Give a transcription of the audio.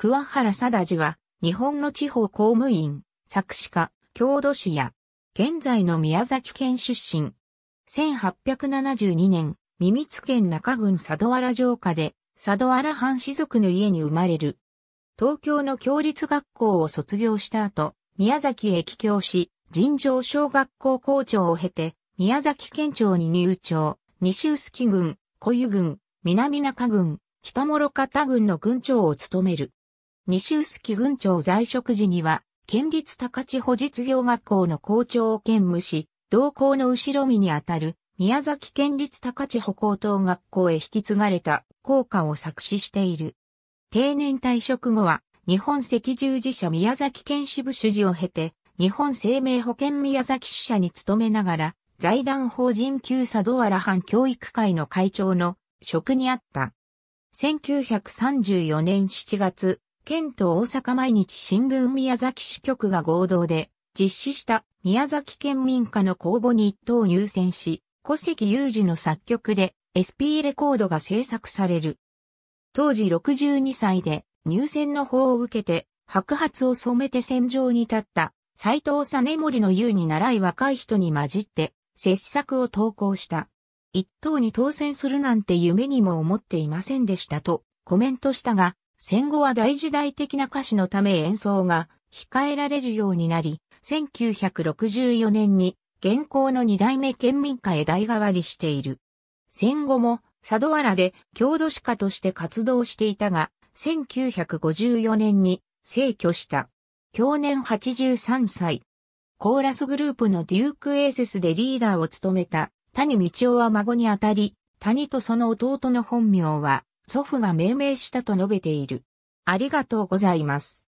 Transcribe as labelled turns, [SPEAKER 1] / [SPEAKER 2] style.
[SPEAKER 1] 桑原貞治は、日本の地方公務員、作詞家、郷土史や、現在の宮崎県出身。1872年、三津県中郡佐渡原城下で、佐渡原藩士族の家に生まれる。東京の共立学校を卒業した後、宮崎へ帰郷し、尋常小学校校長を経て、宮崎県庁に入庁、西臼杵郡、小湯郡、南中郡、北諸方郡の郡長を務める。西臼杵郡長在職時には、県立高千穂実業学校の校長を兼務し、同校の後ろ身にあたる宮崎県立高千穂高等学校へ引き継がれた校歌を作詞している。定年退職後は、日本赤十字社宮崎県支部主事を経て、日本生命保険宮崎支社に勤めながら、財団法人旧佐渡原藩教育会の会長の職にあった。1934年7月、県と大阪毎日新聞宮崎支局が合同で実施した宮崎県民歌の公募に一等入選し、古関裕二の作曲で SP レコードが制作される。当時62歳で入選の方を受けて白髪を染めて戦場に立った斎藤実森の優に習い若い人に混じって切作を投稿した。一等に当選するなんて夢にも思っていませんでしたとコメントしたが、戦後は大時代的な歌詞のため演奏が控えられるようになり、1964年に現行の二代目県民歌へ代替わりしている。戦後も佐渡原で郷土史家として活動していたが、1954年に逝去した。去年83歳。コーラスグループのデュークエーセスでリーダーを務めた谷道夫は孫にあたり、谷とその弟の本名は祖父が命名したと述べている。ありがとうございます。